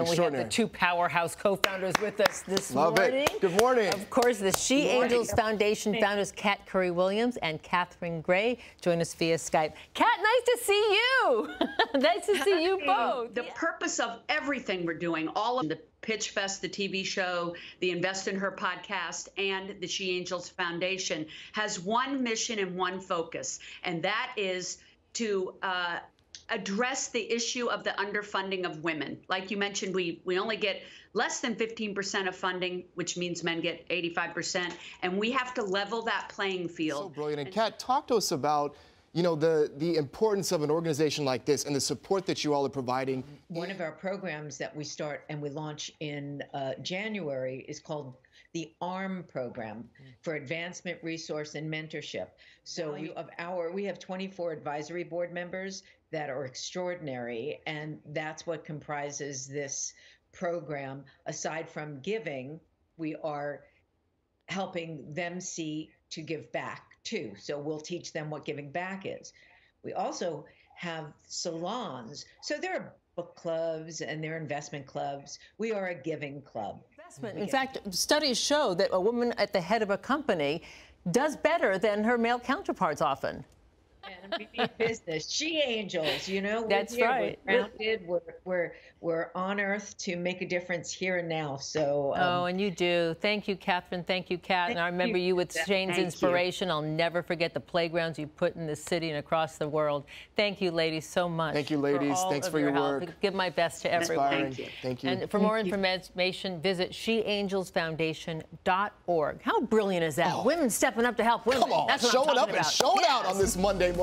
And we have the two powerhouse co-founders with us this Love morning. It. Good morning. Of course, the She Angels Foundation founders Kat Curry Williams and Catherine Gray join us via Skype. Kat, nice to see you. nice to see you both. The purpose of everything we're doing, all of the Pitch Fest, the TV show, the Invest in Her podcast, and the She Angels Foundation has one mission and one focus, and that is to uh, address the issue of the underfunding of women. Like you mentioned, we, we only get less than 15% of funding, which means men get 85%, and we have to level that playing field. So brilliant. And Kat, talk to us about you know, the, the importance of an organization like this and the support that you all are providing. One of our programs that we start and we launch in uh, January is called the ARM program for advancement, resource, and mentorship. So we our we have 24 advisory board members that are extraordinary, and that's what comprises this program. Aside from giving, we are helping them see to give back to. So we'll teach them what giving back is. We also have salons. So there are book clubs and there are investment clubs. We are a giving club. Investment. In fact, studies show that a woman at the head of a company does better than her male counterparts often. We mean business. She angels, you know. We're That's here, right. We're grounded. We're, we're we're on Earth to make a difference here and now. So. Um, oh, and you do. Thank you, Catherine. Thank you, Kat. and I remember you, you with Shane's Thank inspiration. You. I'll never forget the playgrounds you put in the city and across the world. Thank you, ladies, so much. Thank you, ladies. For Thanks for your, your work. Help. Give my best to everyone. Thank you. Thank you. And for more information, visit sheangelsfoundation.org. How brilliant is that? Oh. Women stepping up to help women. Come on, That's what I'm up about. and showing out on this Monday morning.